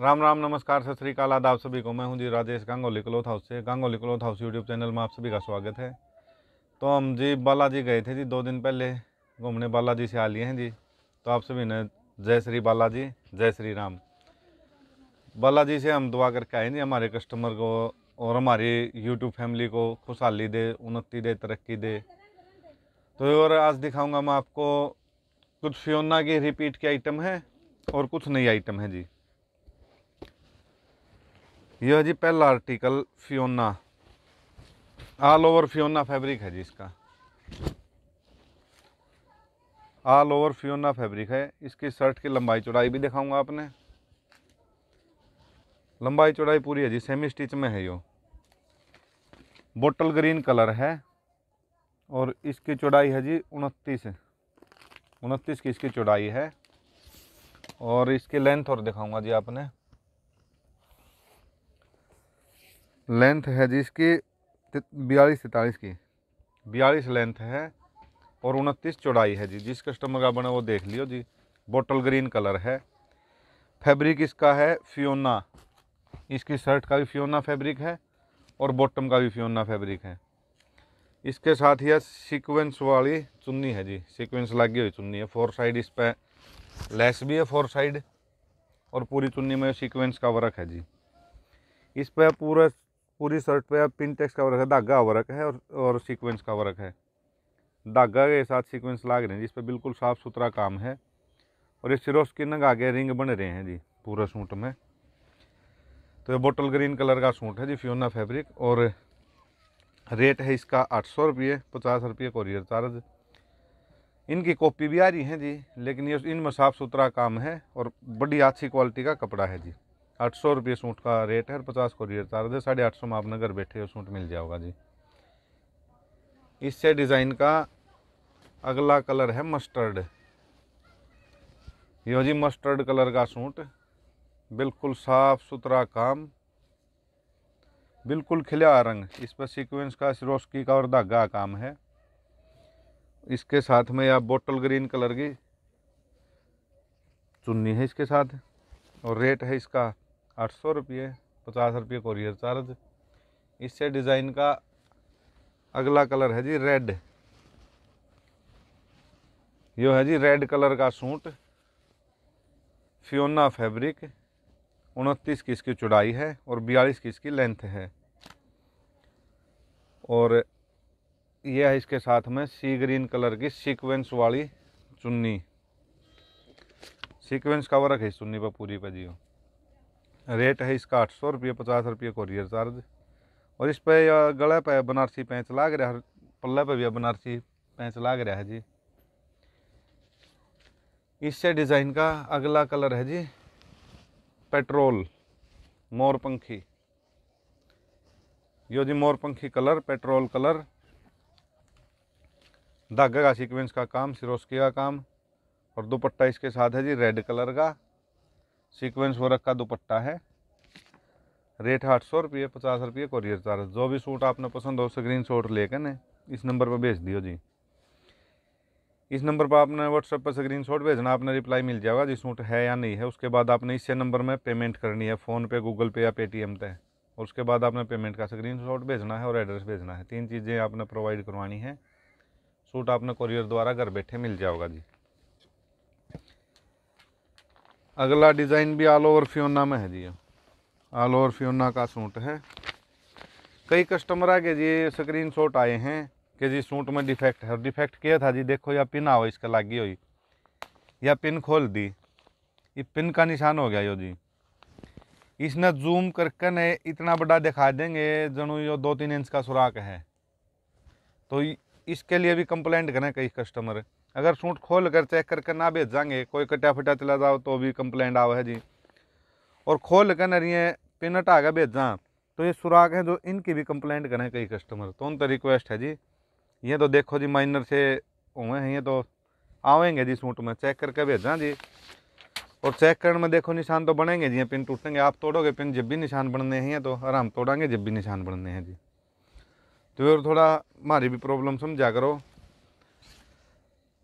राम राम नमस्कार सत श्रीकाल आप सभी को मैं हूं जी राजेश गांगोली क्लोथ हाउस से Gangoli cloth house YouTube channel में आप सभी का स्वागत है तो हम जी बालाजी गए थे जी दो दिन पहले घूमने बालाजी से आ लिए हैं जी तो आप सभी ने जय श्री बालाजी जय श्री राम बालाजी से हम दुआ करके आए जी हमारे कस्टमर को और हमारी यूट्यूब फैमिली को खुशहाली दे उन्नति दे तरक्की दे तो और आज दिखाऊँगा मैं आपको कुछ फ्योना की रिपीट के आइटम है और कुछ नई आइटम है जी यह जी पहला article Fiona all over Fiona fabric है जी इसका ऑल ओवर फ्योना फैब्रिक है इसकी शर्ट की लंबाई चौड़ाई भी दिखाऊंगा आपने लंबाई चौड़ाई पूरी है जी सेमी स्टिच में है यो बोटल ग्रीन कलर है और इसकी चौड़ाई है जी उनतीस उनतीस की इसकी चौड़ाई है और इसकी लेंथ और दिखाऊंगा जी आपने लेंथ है जिसकी बयालीस तैतालीस की बयालीस लेंथ है और उनतीस चौड़ाई है जी जिस कस्टमर का बना वो देख लियो जी बोटल ग्रीन कलर है फैब्रिक इसका है फ्योना इसकी शर्ट का भी फ्योना फैब्रिक है और बॉटम का भी फ्योना फैब्रिक है इसके साथ ही सीक्वेंस वाली चुन्नी है जी सीक्वेंस लगी हुई चुन्नी है फोर साइड इस पर लेस भी है फोर साइड और पूरी चुन्नी में सीक्वेंस का वर्क है जी इस पर पूरा पूरी शर्ट पे पिन टेक्स का वर्क है धागा वर्क है और और सीक्वेंस का वर्क है धागा के साथ सीक्वेंस लाग रहे हैं जिस पर बिल्कुल साफ़ सुथरा काम है और ये सिरोस्किन आगे रिंग बन रहे हैं जी पूरा सूट में तो ये बोटल ग्रीन कलर का सूट है जी फ्योना फैब्रिक और रेट है इसका आठ सौ रुपये पचास रुपये कोरियर चार्ज इनकी कॉपी भी आ रही है जी लेकिन ये इनमें साफ़ सुथरा काम है और बड़ी अच्छी क्वालिटी का कपड़ा है जी आठ सौ रुपये सूट का रेट है और पचास कोरियर चार्ज है साढ़े आठ सौ में आप नगर बैठे हो सूट मिल जाओगा जी इससे डिज़ाइन का अगला कलर है मस्टर्ड यो जी मस्टर्ड कलर का सूट बिल्कुल साफ सुथरा काम बिल्कुल खिला रंग इस पर सीक्वेंस का सिरोस्की का और धागा काम है इसके साथ में आप बोटल ग्रीन कलर की चुन्नी है इसके साथ और रेट है इसका आठ सौ रुपये पचास रुपये कोरियर चार्ज इससे डिज़ाइन का अगला कलर है जी रेड यो है जी रेड कलर का सूट फ्योना फैब्रिक उनतीस की इसकी चौड़ाई है और बयालीस की इसकी लेंथ है और यह है इसके साथ में सी ग्रीन कलर की सीक्वेंस वाली चुन्नी सीक्वेंस कवर इस चुन्नी पर पूरी पर जी हो रेट है इसका आठ सौ रुपये पचास रुपये कोरियर चार्ज और इस पर गले पर बनारसी पैंच लाग रहा है पल्ले पर भी बनारसी पैंच लाग रहा है जी इससे डिज़ाइन का अगला कलर है जी पेट्रोल मोरपंखी यो जी मोरपंखी कलर पेट्रोल कलर धागे का सीक्वेंस का काम सिरोस्की का काम और दुपट्टा इसके साथ है जी रेड कलर का सीक्वेंस वर्क का दुपट्टा है रेट आठ सौ रुपये पचास रुपये कोरियर चार्ज जो भी सूट आपने पसंद हो स्क्रीन शॉट ले कर इस नंबर पर भेज दियो जी इस नंबर पर आपने व्हाट्सएप पर स्क्रीन शॉट भेजना आपने रिप्लाई मिल जाएगा जी सूट है या नहीं है उसके बाद आपने इसे नंबर में पेमेंट करनी है फ़ोन पे गूगल पे या पेटीएम पे और उसके बाद आपने पेमेंट का स्क्रीन शॉट भेजना है और एड्रेस भेजना है तीन चीज़ें आपने प्रोवाइड करवानी है सूट आपने कोरियर द्वारा घर बैठे मिल जाएगा जी अगला डिज़ाइन भी ऑल ओवर फ्योना में है जी ऑल ओवर फ्योना का सूट है कई कस्टमर आगे जी स्क्रीन शॉट आए हैं कि जी सूट में डिफेक्ट है और डिफेक्ट क्या था जी देखो या पिन आओ इसका लागी हुई या पिन खोल दी ये पिन का निशान हो गया यो जी इसने जूम करके ने इतना बड़ा दिखा देंगे जनू यो दो तीन इंच का सुराख है तो इसके लिए भी कंप्लेंट करें कई कस्टमर अगर सूट खोल कर चेक करके ना जाएंगे कोई कटा फटा चला जाओ तो भी कंप्लेंट आवे है जी और खोल कर नरिए पिन हटा के भेजा तो ये सुराख हैं जो इनकी भी कंप्लेंट करें कई कस्टमर तो उनका रिक्वेस्ट है जी ये तो देखो जी माइनर से हुए हैं ये तो आवेंगे जी सूट में चेक करके भेजा जी और चेक करने में देखो निशान तो बनेंगे जी पिन टूटेंगे आप तोड़ोगे पिन जब भी निशान बनने हैं तो आराम तोड़ेंगे जब भी निशान बनने हैं जी तो थोड़ा हमारी भी प्रॉब्लम समझा करो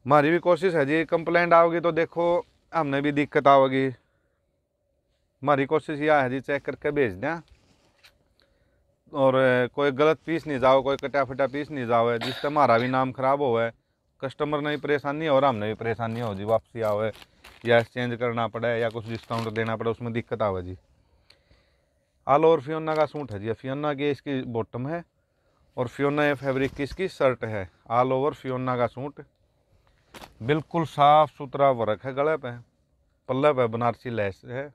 हमारी भी कोशिश है जी कंप्लेंट आओगी तो देखो हमने भी दिक्कत आओगी हमारी कोशिश यह है जी चेक करके भेज दें और कोई गलत पीस नहीं जाओ कोई कटा फटा पीस नहीं जाओ जिससे हमारा भी नाम ख़राब हो है कस्टमर ने भी परेशानी और हमने भी परेशानी हो जी वापसी आवे या एक्सचेंज करना पड़े या कुछ डिस्काउंट देना पड़े उसमें दिक्कत आवे जी आलो और फ्योना का सूट है जी फियोना की इसकी बॉटम है और फियोना ये फैब्रिक की इसकी शर्ट है आल ओवर फ्योना का सूट बिल्कुल साफ़ सुथरा वर्क है गले पे पल्ले पे बनारसी लैस है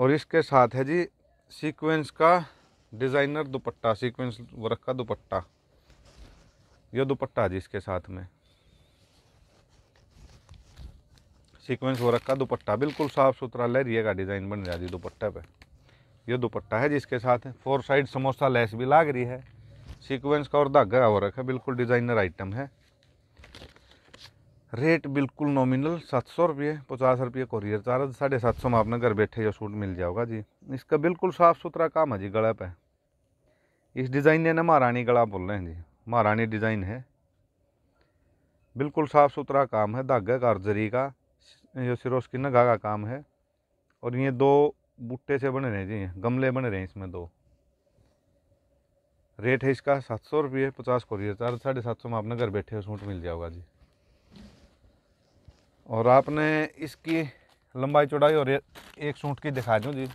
और इसके साथ है जी सीक्वेंस का डिज़ाइनर दुपट्टा सीक्वेंस वर्क का दुपट्टा यह दुपट्टा जी इसके साथ में सीक्वेंस वर्क का दुपट्टा बिल्कुल साफ़ सुथरा लहरिए का डिज़ाइन बन जी दुपट्टे पे यह दुपट्टा है जिसके साथ है फोर साइड समोसा लैस भी लाग रही है सीक्वेंस का और धागा वर्क है बिल्कुल डिज़ाइनर आइटम है रेट बिल्कुल नॉमिनल सात सौ रुपये पचास रुपये कोरियर चार्ज साढ़े सात सौ में आपने घर बैठे जो सूट मिल जाओगा जी इसका बिल्कुल साफ़ सुथरा काम है जी गला पे इस डिज़ाइन ने ना महारानी गला बोल रहे हैं जी महारानी डिज़ाइन है बिल्कुल साफ़ सुथरा काम है धागे का जरी का जो की नगा का काम है और ये दो बूटे से बने रहे हैं जी गमले बने रहे हैं इसमें दो रेट है इसका सात सौ रुपये पचास कोरियर चार्ज साढ़े सात सौ में आपने घर बैठे सूट मिल जाएगा जी और आपने इसकी लंबाई चौड़ाई और एक सूट की दिखा दूँ जी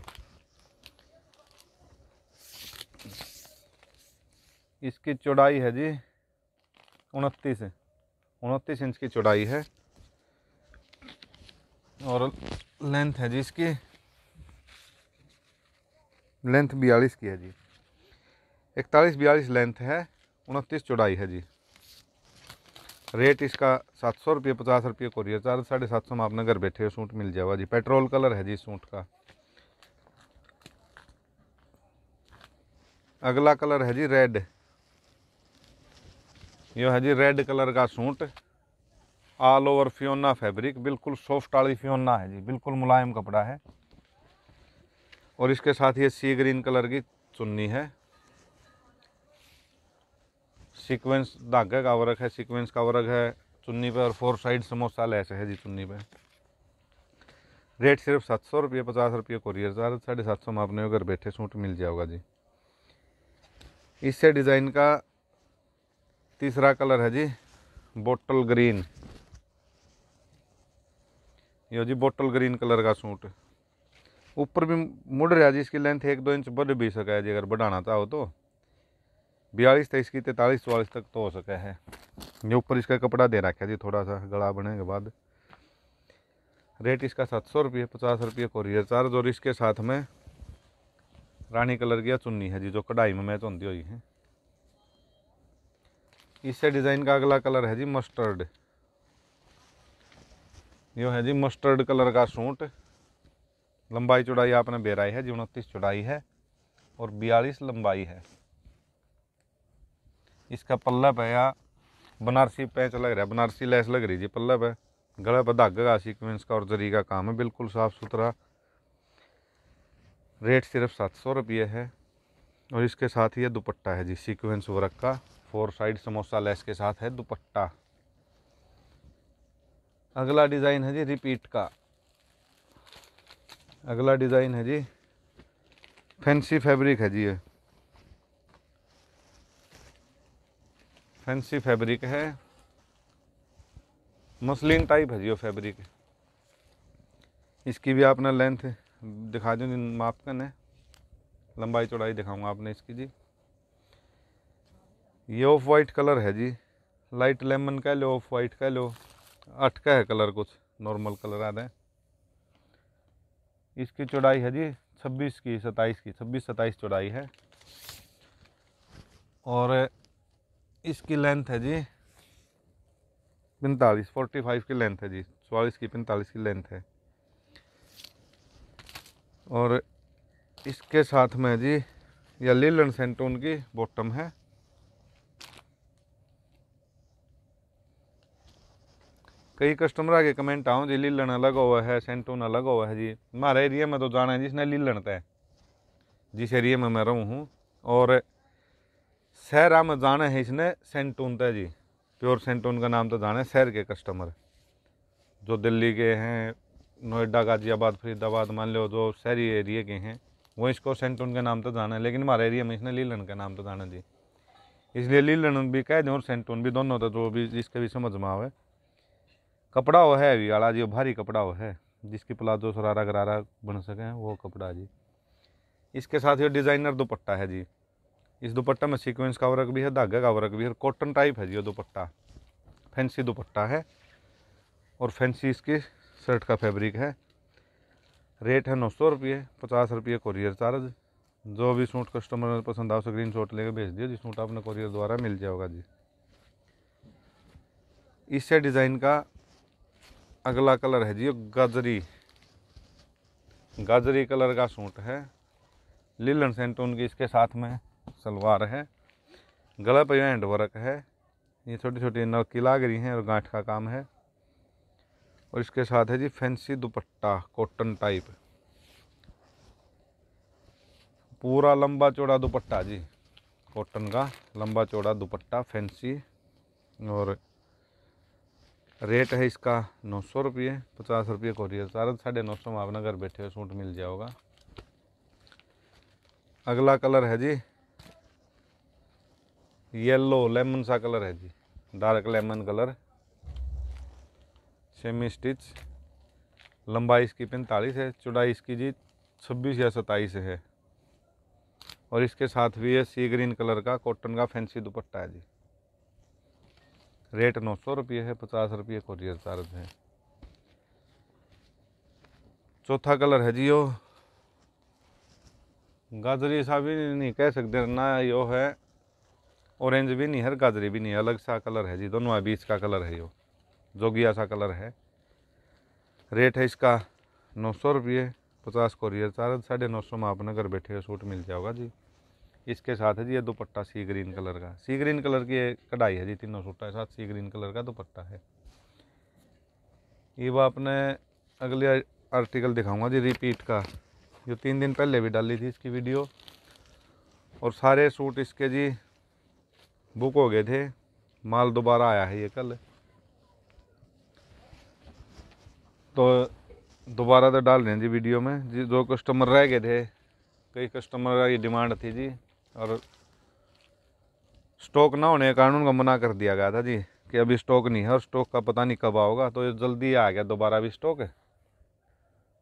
इसकी चौड़ाई है जी उनतीस उनतीस इंच की चौड़ाई है और लेंथ है जी इसकी लेंथ बयालीस की है जी इकतालीस बयालीस लेंथ है उनतीस चौड़ाई है जी रेट इसका सात सौ रुपये पचास रुपये कोरियर चार्ज साढ़े सात सौ में आपने घर बैठे सूट मिल जाएगा जी पेट्रोल कलर है जी सूट का अगला कलर है जी रेड यो है जी रेड कलर का suit all over Fiona fabric बिल्कुल सॉफ्ट वाली फ्योना है जी बिल्कुल मुलायम कपड़ा है और इसके साथ ये सी ग्रीन कलर की चुन्नी है सीक्वेंस धागे का वर्क है सीक्वेंस का वर्क है चुन्नी पे और फोर साइड समोसा लैस है जी चुन्नी पे रेट सिर्फ सात सौ रुपये पचास रुपये कोरियर चार्ज साढ़े सात सौ में आपने घर बैठे सूट मिल जाएगा जी इससे डिज़ाइन का तीसरा कलर है जी बोटल ग्रीन यो जी बोटल ग्रीन कलर का सूट ऊपर भी मुड़ रहा जी इसकी लेंथ एक दो इंच बढ़ भी सका है जी अगर बढ़ाना चाहो तो बयालीस तेईस की तैंतालीस चौवालीस तक तो हो सका है ये ऊपर इसका कपड़ा दे रखा जी थोड़ा सा गला बने के बाद रेट इसका सात सौ रुपये पचास रुपये कोरियर चार्ज और इसके साथ में रानी कलर की चुन्नी है जी जो कढ़ाई में मैच होती हुई है इससे डिज़ाइन का अगला कलर है जी मस्टर्ड यो है जी मस्टर्ड कलर का सूट लंबाई चौड़ाई आपने बेराई है जी उनतीस चौड़ाई है और बयालीस लंबाई है इसका पल्ला हाँ। पे या बनारसी पैच लग रहा है बनारसी लैस लग रही जी पल्ला पे गले पर धागे का सीक्वेंस का और जरी का काम है बिल्कुल साफ़ सुथरा रेट सिर्फ सात सौ रुपये है और इसके साथ ही यह दुपट्टा है जी सीक्वेंस वर्क का फोर साइड समोसा लैस के साथ है दुपट्टा अगला डिज़ाइन है जी रिपीट का अगला डिज़ाइन है जी फैंसी फैब्रिक है जी ये फैंसी फैब्रिक है मसलिन टाइप है जी वो फैब्रिक इसकी भी आपने लेंथ दिखा दूँ मापकन है लंबाई चौड़ाई दिखाऊंगा आपने इसकी जी ये ऑफ वाइट कलर है जी लाइट लेमन कह लो ऑफ वाइट कह लो अटका है कलर कुछ नॉर्मल कलर आ रहा इसकी चौड़ाई है जी छब्बीस की सताईस की छब्बीस सत्ताईस चौड़ाई है और इसकी लेंथ है जी पैंतालीस फोर्टी फाइव की लेंथ है जी चौवालीस की पैंतालीस की लेंथ है और इसके साथ में जी या लीलन सेंटोन की बॉटम है कई कस्टमर आगे कमेंट आओ जी लीलन अलग हुआ है सेंटोन अलग हुआ है जी हमारे एरिया में तो जाना है जिसने लीलन तय जिस एरिया में मैं रहूँ हूँ और सैर हम जाने है इसने सेंटून था जी प्योर सेंटून का नाम तो जाने सैर के कस्टमर जो दिल्ली के हैं नोएडा गाजियाबाद फरीदाबाद मान लो जो शहरी एरिए के हैं वो इसको सेंटून के नाम तो जाना है लेकिन हमारे एरिया में इसने लीलन का नाम तो जाना जी इसलिए लीलन भी कह दें और सेंटून भी दोनों तो जो भी जिसके भी समझ में आवे कपड़ा वो है अभी आला जी भारी कपड़ा वो है जिसकी प्लाजो सरारा गरारा बन सके वो कपड़ा जी इसके साथ ये डिज़ाइनर दुपट्टा है जी इस दुपट्टा में सीक्वेंस का वर्क भी है धागे का वर्क भी है कॉटन टाइप है जी दुपट्टा फैंसी दुपट्टा है और फैंसी इसकी शर्ट का फैब्रिक है रेट है नौ सौ रुपये पचास रुपये कोरियर चार्ज जो भी सूट कस्टमर पसंद आओ स्क्रीन शॉट लेकर भेज दिए जिस सूट आपने कोरियर द्वारा मिल जाएगा जी इससे डिज़ाइन का अगला कलर है जी गाजरी गाजरी कलर का सूट है लिलन सेंटून की इसके साथ में सलवार है गला पर हैंड वर्क है ये छोटी छोटी नलकी लाग रही हैं और गांठ का काम है और इसके साथ है जी फैंसी दुपट्टा कॉटन टाइप पूरा लंबा चौड़ा दुपट्टा जी कॉटन का लंबा चौड़ा दुपट्टा फैंसी और रेट है इसका नौ सौ रुपये पचास रुपये कोरियर सारा साढ़े नौ सौ में आपने घर बैठे हुए सूट मिल जाएगा अगला कलर है जी येलो लेमन सा कलर है जी dark lemon colour semi stitch लंबाई इसकी पैंतालीस है चौड़ाई इसकी जी छब्बीस या सत्ताईस है और इसके साथ भी है सी ग्रीन कलर का कॉटन का फैंसी दुपट्टा है जी रेट नौ सौ रुपये है पचास रुपये कोरियर चार्ज है चौथा कलर है जी यो गाजरी सा भी नहीं कह सकते ना यो है ऑरेंज भी नहीं है गाजरी भी नहीं है अलग सा कलर है जी दोनों है बीच का कलर है यो जोगिया सा कलर है रेट है इसका नौ सौ रुपये पचास कोरियर चार साढ़े नौ सौ में आपने घर बैठे सूट मिल जाओगा जी इसके साथ है जी ये दुपट्टा सी ग्रीन कलर का सी ग्रीन कलर की कढ़ाई है जी तीनों सूटा के साथ सी ग्रीन कलर का दुपट्टा है ये वो आपने अगले आर्टिकल दिखाऊंगा जी रिपीट का जो तीन दिन पहले भी डाली थी इसकी वीडियो और सारे सूट इसके जी बुक हो गए थे माल दोबारा आया है ये कल तो दोबारा तो डाल दें जी वीडियो में जी जो कस्टमर रह गए थे कई कस्टमर की डिमांड थी जी और स्टॉक ना होने का कारण उनका मना कर दिया गया था जी कि अभी स्टॉक नहीं है और स्टॉक का पता नहीं कब आओगा तो ये जल्दी आ गया दोबारा भी स्टॉक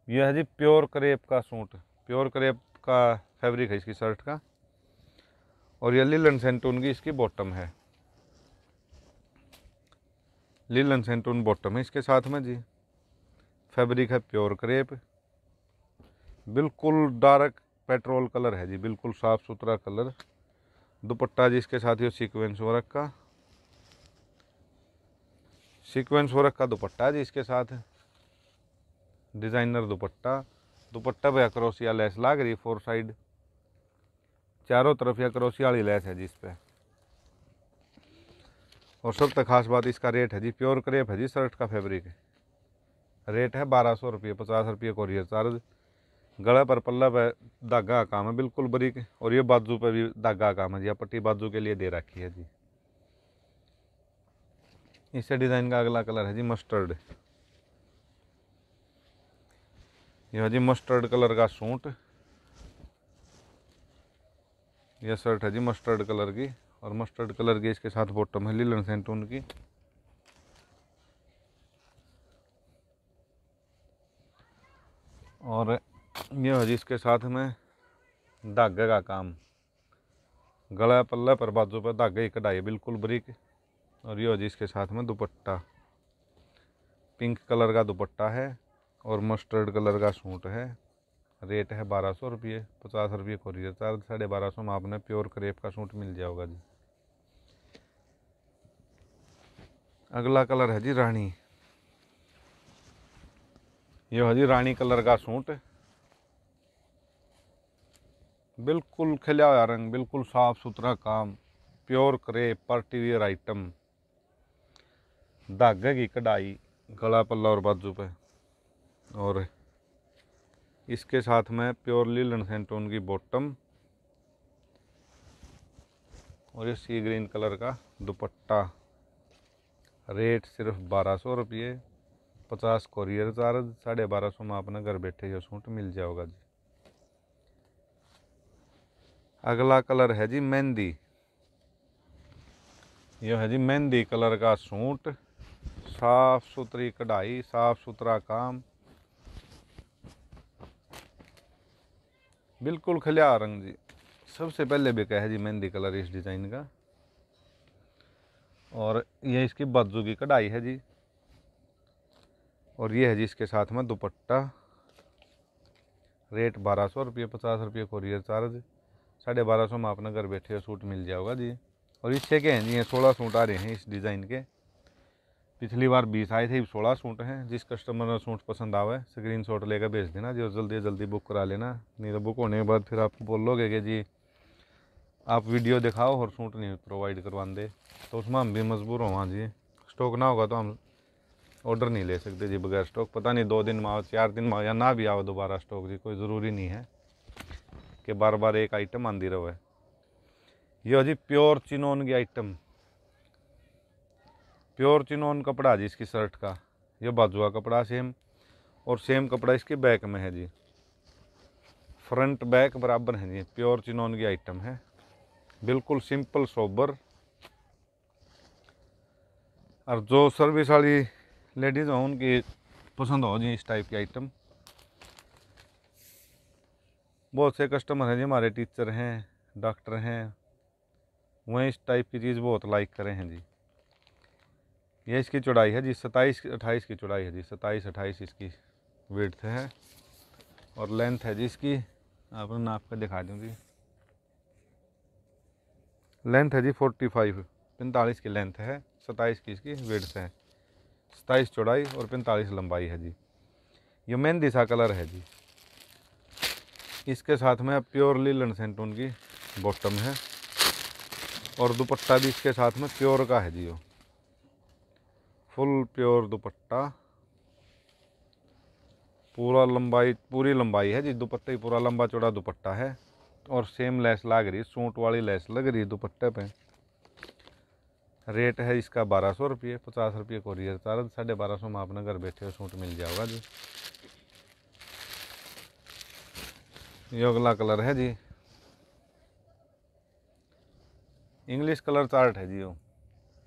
यह है जी प्योर करेप का सूट प्योर करेप का फैब्रिक है इसकी शर्ट का और यह लीलन सेंटून की इसकी बॉटम है लीलन सेंटून बॉटम है इसके साथ में जी फैब्रिक है प्योर क्रेप बिल्कुल डार्क पेट्रोल कलर है जी बिल्कुल साफ़ सुथरा कलर दुपट्टा जी इसके साथ ही सीक्वेंस वर्क का सीक्वेंस वर्क का दुपट्टा जी इसके साथ डिज़ाइनर दुपट्टा दुपट्टा भी अक्रोसिया या लेस लाग रही फोर साइड चारों तरफ यह क्रोसी वाली लैस है इस पर और सबसे खास बात इसका रेट है जी प्योर क्रेप है जी शर्ट का फैब्रिक रेट है बारह सौ रुपये पचास रुपये कोरियर चार्ज गले पर पल्ला पर धागा का काम है बिल्कुल बरीक और ये बाजू पर भी धागा का काम है जी पट्टी बाजू के लिए दे रखी है जी इससे डिज़ाइन का अगला कलर है जी मस्टर्ड यह जी मस्टर्ड कलर का सूट यह शर्ट है जी मस्टर्ड कलर की और मस्टर्ड कलर की इसके साथ बॉटम है लीलन सेंटून की और ये है जी इसके साथ में धागे का काम गला पल्ला पर बाजू पर धागे की कढ़ाई बिल्कुल बरीक और यह है जी इसके साथ में दुपट्टा पिंक कलर का दुपट्टा है और मस्टर्ड कलर का सूट है रेट है बारह सौ रुपये पचास रुपये कोरियर चार्ज साढ़े बारह सौ में आपने प्योर करेप का सूट मिल जाएगा जी अगला कलर है जी रानी यो है जी रानी कलर का सूट बिल्कुल खिला हुआ रंग बिल्कुल साफ सुथरा काम pure crepe party wear item धागे की कढ़ाई गला पल्ला और बाजू पे और इसके साथ में प्योरली लनसेंटोन की बॉटम और ये सी ग्रीन कलर का दुपट्टा रेट सिर्फ बारह सौ रुपये पचास कोरियर चार्ज साढ़े बारह सौ में अपना घर बैठे ये सूट मिल जाएगा जी अगला कलर है जी मेहंदी यह है जी मेहंदी कलर का सूट साफ सुथरी कढ़ाई साफ सुथरा काम बिल्कुल खलिया रंग जी सबसे पहले भी कहे जी मेहंदी कलर इस डिज़ाइन का और यह इसकी बाजू की कढ़ाई है जी और ये है जी इसके साथ में दुपट्टा रेट बारह सौ रुपये पचास रुपये कोरियर चार्ज साढ़े बारह सौ में आपने घर बैठे सूट मिल जाएगा जी और इससे के हैं जी ये सोलह सूट आ रहे हैं इस डिज़ाइन के पिछली बार बीस आए थे सोलह सूट हैं जिस कस्टमर ने सूट पसंद आवे स्क्रीन शॉट लेकर भेज देना जो जल्दी जल्दी बुक करा लेना नहीं तो बुक होने के बाद फिर आप बोलोगे कि जी आप वीडियो दिखाओ और सूट नहीं प्रोवाइड करवा दे तो उसमें हम भी मजबूर हो हाँ जी स्टॉक ना होगा तो हम ऑर्डर नहीं ले सकते जी बगैर स्टॉक पता नहीं दो दिन में आओ चार दिन में आओ या ना भी आओ दोबारा स्टॉक जी कोई ज़रूरी नहीं है कि बार बार एक आइटम आंदी रहो है जी प्योर चिनोन की आइटम प्योर चिनोन कपड़ा जी इसकी शर्ट का ये बाजुआ कपड़ा सेम और सेम कपड़ा इसके बैक में है जी फ्रंट बैक बराबर है जी प्योर चिनोन की आइटम है बिल्कुल सिंपल सोबर और जो सर्विस वाली लेडीज़ हों उनकी पसंद हो जी इस टाइप की आइटम बहुत से कस्टमर हैं जी हमारे टीचर हैं डॉक्टर हैं वह इस टाइप की चीज़ बहुत लाइक करें हैं जी ये इसकी चौड़ाई है जी सताईस अट्ठाईस की चौड़ाई है जी सताईस अट्ठाईस इसकी वेट है और लेंथ है जी इसकी आप नाप कर दिखा दूँ जी लेंथ है जी फोर्टी फाइव पैंतालीस की लेंथ है सताईस की इसकी वेट है सताईस चौड़ाई और पैंतालीस लंबाई है जी ये मेन दिशा कलर है जी इसके साथ में प्योरली लीलन सेंटून की बॉटम है और दुपट्टा भी इसके साथ में प्योर का है जी वो फुल प्योर दुपट्टा पूरा लंबाई पूरी लंबाई है जी दुपट्टे ही पूरा लंबा चौड़ा दुपट्टा है और सेम लेस लग रही सूट वाली लेस लग रही है दुपट्टे पे रेट है इसका बारह सौ रुपये पचास रुपये कोरियर चार्ज साढ़े बारह सौ में आपने घर बैठे सूट मिल जाएगा जी ये अगला कलर है जी इंग्लिश कलर चार्ट है जी वो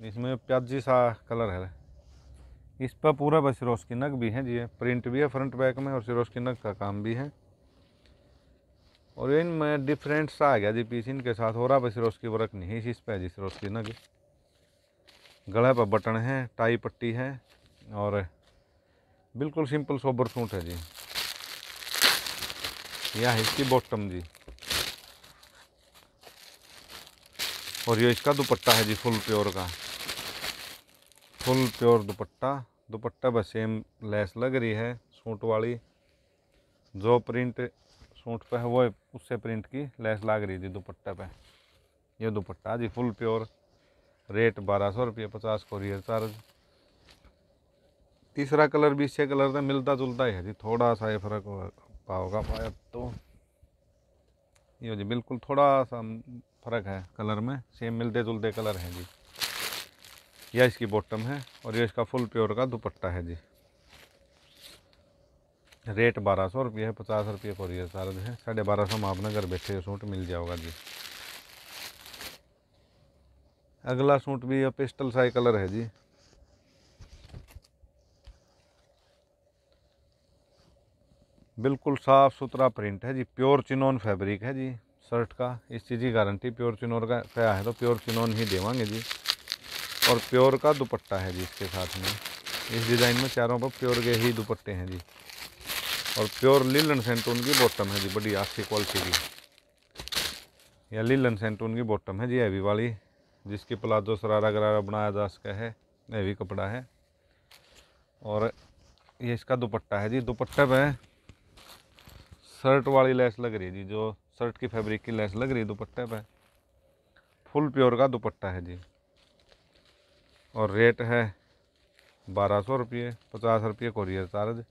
इसमें प्याजी सा कलर है इस पर पूरा बस सिरोस की नग भी है जी प्रिंट भी है फ्रंट बैक में और सिरोस की नग का काम भी है और इनमें डिफरेंट सा आ गया जी पीस इनके साथ हो रहा सिरोस की वर्क नहीं इस पर जी सिरोस की नग गला पर बटन है टाई पट्टी है और बिल्कुल सिंपल सोबर सूट है जी यह है इसकी बॉटम जी और ये इसका दुपट्टा है जी फुल प्योर का फुल प्योर दुपट्टा दुपट्टा बस सेम लेस लग रही है सूट वाली जो प्रिंट सूट पे है वो उससे प्रिंट की लेस लग रही थी दुपट्टे पे ये दुपट्टा जी फुल प्योर रेट बारह सौ रुपये पचास कोरियर चार्ज तीसरा कलर भी इससे कलर से मिलता जुलता ही है जी थोड़ा सा ये फर्क पाओगा पाया तो ये जी बिल्कुल थोड़ा सा फ़र्क है कलर में सेम मिलते जुलते कलर हैं जी यह इसकी बॉटम है और यह इसका फुल प्योर का दुपट्टा है जी रेट बारह सौ रुपये है पचास रुपये फॉर यह चार्ज है साढ़े बारह सौ मापना घर बैठे सूट मिल जाओगा जी अगला सूट भी यह पिस्टल साई कलर है जी बिल्कुल साफ़ सुथरा प्रिंट है जी प्योर चिनोन फैब्रिक है जी शर्ट का इस चीज़ की गारंटी प्योर चिनोन का क्या है तो प्योर चिनोन ही देवांगे जी और प्योर का दुपट्टा है जी इसके साथ में इस डिज़ाइन में चारों पर प्योर के ही दुपट्टे हैं जी और प्योर लीलन सेंटून की बॉटम है जी बड़ी अच्छी क्वालिटी की या लीलन सेंटून की बॉटम है जी हैवी वाली जिसकी प्लाजो सरारा गरारा बनाया जा सका है हैवी कपड़ा है और ये इसका दुपट्टा है जी दुपट्टे पे शर्ट वाली लेस लग रही है जी जो शर्ट की फैब्रिक की लेस लग रही है दुपट्टे पे फुल प्योर का दुपट्टा है जी और रेट है बारह सौ रुपये पचास रुपये कोरियर चार्ज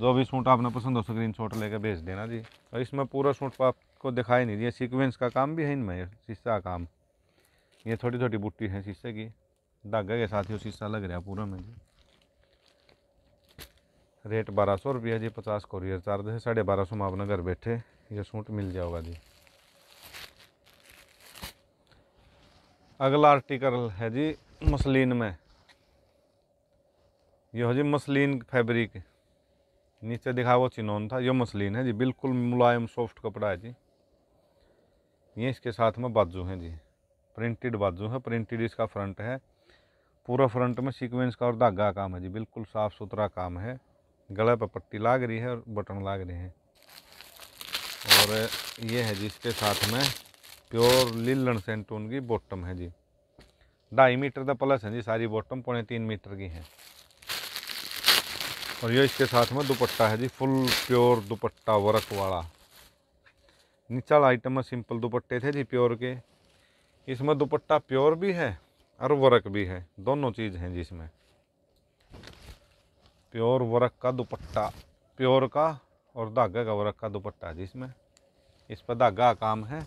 जो भी सूट आपने पसंद हो स्क्रीन शॉट लेकर भेज देना जी और इसमें पूरा सूट तो आपको दिखाई नहीं दिया सीक्वेंस का काम भी है इनमें शीशा का काम ये छोटी छोटी बुट्टी है शीशे की धागे के साथ ही शीशा लग रहा है पूरा में जी रेट बारह सौ रुपया जी पचास कोरियर चार्ज है साढ़े बारह सौ में अपने घर बैठे ये सूट मिल जाओगा जी अगला आर्टिकल है जी मसलिन में यह हो जी मसलिन फैब्रिक नीचे दिखा वो चिनोन था यह मसलिन है जी बिल्कुल मुलायम सॉफ्ट कपड़ा है जी ये इसके साथ में बाजू हैं जी प्रिंटेड बाजू है प्रिंटेड इसका फ्रंट है पूरा फ्रंट में सीक्वेंस का और धागा काम है जी बिल्कुल साफ़ सुथरा काम है गले पर पट्टी लाग रही है और बटन लाग रहे हैं और ये है जी इसके साथ में प्योर लीलन सेंटून की बॉटम है जी ढाई मीटर का प्लस है जी सारी बॉटम पौने तीन मीटर की है और ये इसके साथ में दुपट्टा है जी फुल प्योर दुपट्टा वर्क वाला नीचा वाला आइटम में सिंपल दुपट्टे थे जी प्योर के इसमें दुपट्टा प्योर भी है और वर्क भी है दोनों चीज़ हैं जी इसमें प्योर वर्क का दुपट्टा प्योर का और धागे का वर्क का दुपट्टा जी इसमें इस पर धागा काम है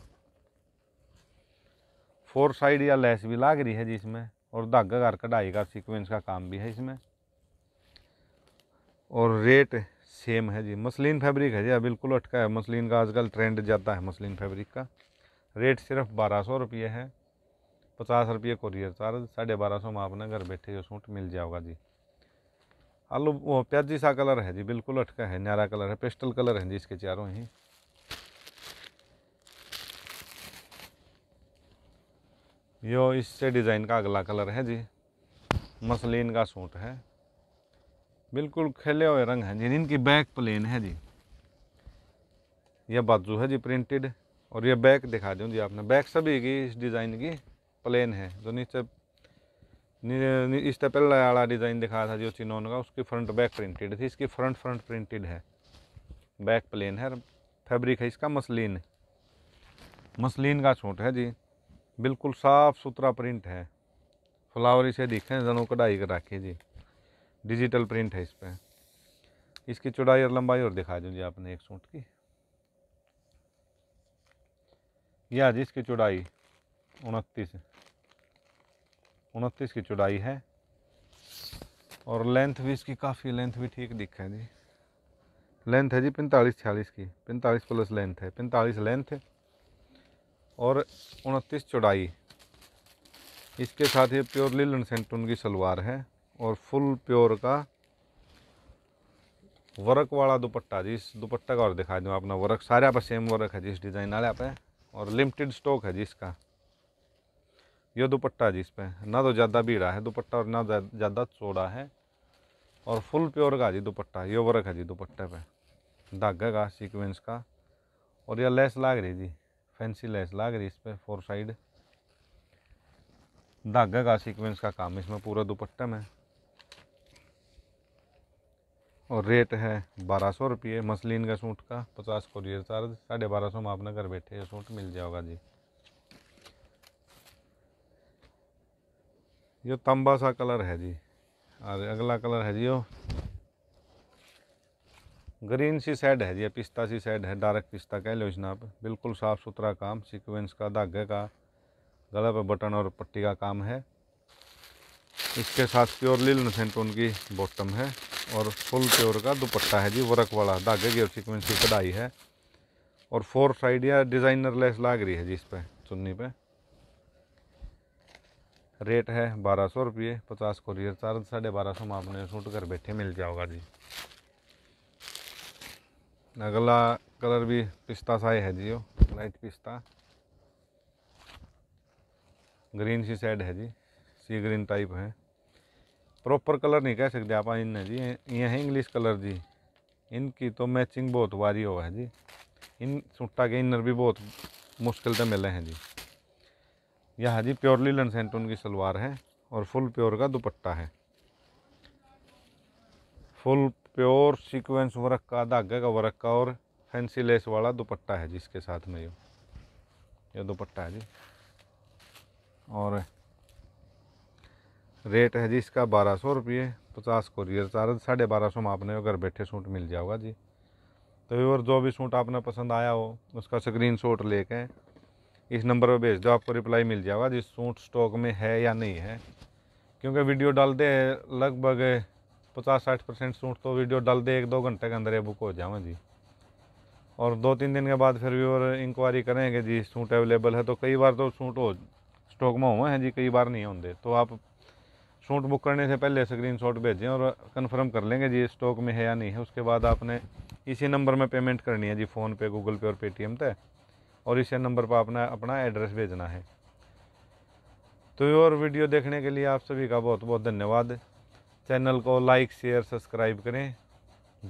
फोर साइड या लेस भी लाग रही है जी इसमें और धागा कर कढ़ाई का सीक्वेंस का काम भी है इसमें और रेट सेम है जी मसलिन फैब्रिक है जी हाँ, बिल्कुल अटका है मसलिन का आजकल ट्रेंड ज़्यादा है मसलिन फैब्रिक का रेट सिर्फ बारह सौ रुपये है पचास रुपये कोरियर चार्ज साढ़े बारह सौ में आपने घर बैठे जो सूट मिल जाओगा जी आलू वो प्याजी सा कलर है जी बिल्कुल अटका है न्यारा कलर है पेस्टल कलर है जी इसके चारों ही यो इससे डिज़ाइन का अगला कलर है जी मसलिन का सूट है बिल्कुल खेले हुए रंग हैं जी इनकी बैक प्लेन है जी यह बाजू है जी प्रिंटेड और यह बैक दिखा दूँ जी आपने बैक सभी की इस डिज़ाइन की प्लेन है जो नीचे इससे पहले वाला डिज़ाइन दिखाया था जो चिनोन का उसकी फ्रंट बैक प्रिंटेड थी इसकी फ्रंट फ्रंट प्रिंटेड है बैक प्लेन है फैब्रिक है इसका मसलिन मसलिन का सूट है जी बिल्कुल साफ़ सुथरा प्रिंट है फ्लावर इसे दिखे जनो कढ़ाई कर रखी जी डिजिटल प्रिंट है इस पर इसकी चौड़ाई और लंबाई और दिखा दूँ जी आपने एक सूट की या जी इसकी चौड़ाई उनतीस उनतीस की चौड़ाई है और लेंथ भी इसकी काफ़ी लेंथ भी ठीक दिखे जी लेंथ है जी पैंतालीस छियालीस की पैंतालीस प्लस लेंथ है पैंतालीस लेंथ है और उनतीस चौड़ाई इसके साथ ये प्योरली लनसेंटून की शलवार है और फुल प्योर का वर्क वाला दुपट्टा जी इस दुपट्टा का और दिखा दूँ अपना वर्क सारे आप सेम वर्क है जिस डिज़ाइन वाले आप और लिमिटेड स्टॉक है जी इसका यह दुपट्टा जी इस पर ना तो ज़्यादा भीड़ा है दुपट्टा और ना ज़्यादा चौड़ा है और फुल प्योर का जी दुपट्टा ये वर्क है जी दुपट्टे पे धागे का सीक्वेंस का और यह लेस लाग रही जी फैंसी लेस लाग रही इस पर फोर साइड धागे का सीक्वेंस का काम इसमें पूरा दुपट्टा में और रेट है बारह सौ रुपये मसलिन का सूट का पचास कोरियर चार्ज साढ़े बारह सौ में अपना घर बैठे ये सूट मिल जाएगा जी ये तंबा सा कलर है जी और अगला कलर है जी वो ग्रीन सी सैड है जी पिस्ता सी सैड है डार्क पिस्ता कह लो जनाब बिल्कुल साफ़ सुथरा काम सीक्वेंस का धागे का गला पर बटन और पट्टी का काम है इसके साथ प्योर लील सेंटोन की बॉटम है और फुल प्योर का दुपट्टा है जी वर्क वाला धागे की और सिक्वेंस की कढ़ाई है और फोर साइड या डिज़ाइनर लेस लाग रही है जी इस पर चुन्नी पे रेट है बारह सौ रुपये पचास कोरियर चार्ज साढ़े बारह सौ में आपने सूट कर बैठे मिल जाओगा जी अगला कलर भी पिस्ता सा ही है जी वो लाइट पिस्ता ग्रीन सी शेड है जी सी ग्रीन टाइप है प्रॉपर कलर नहीं कह सकते आप इन जी ये है इंग्लिश कलर जी इनकी तो मैचिंग बहुत वारी हो है जी इन सूटा के इनर भी बहुत मुश्किल से मिले हैं जी यह जी प्योरली लन सेंटून की सलवार है और फुल प्योर का दुपट्टा है फुल प्योर सीक्वेंस वर्क का धागे का वर्क का और फैंसी लेस वाला दुपट्टा है जिसके साथ में ये ये दुपट्टा है जी और रेट है जी इसका बारह सौ रुपये पचास कोरियर चार्ज साढ़े बारह सौ में आपने घर बैठे सूट मिल जाओगा जी तो और जो भी सूट आपने पसंद आया हो उसका स्क्रीन शॉट लेके इस नंबर पर भेज दो आपको रिप्लाई मिल जाएगा जी सूट स्टॉक में है या नहीं है क्योंकि वीडियो डालते हैं लगभग पचास साठ परसेंट सूट तो वीडियो डाल दे एक दो घंटे के अंदर ये बुक हो जावा जी और दो तीन दिन के बाद फिर व्यूअर इंक्वायरी करेंगे जी सूट अवेलेबल है तो कई बार तो सूट हो स्टॉक में हुए हैं जी कई बार नहीं होंगे तो आप सूट बुक करने से पहले स्क्रीन शॉट भेजें और कन्फर्म कर लेंगे जी स्टॉक में है या नहीं है उसके बाद आपने इसी नंबर में पेमेंट करनी है जी फ़ोनपे गूगल पे और पेटीएम तय और इसी नंबर पर आपने अपना एड्रेस भेजना है तो और वीडियो देखने के लिए आप सभी का बहुत बहुत धन्यवाद चैनल को लाइक शेयर सब्सक्राइब करें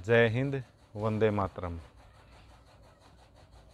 जय हिंद वंदे मातरम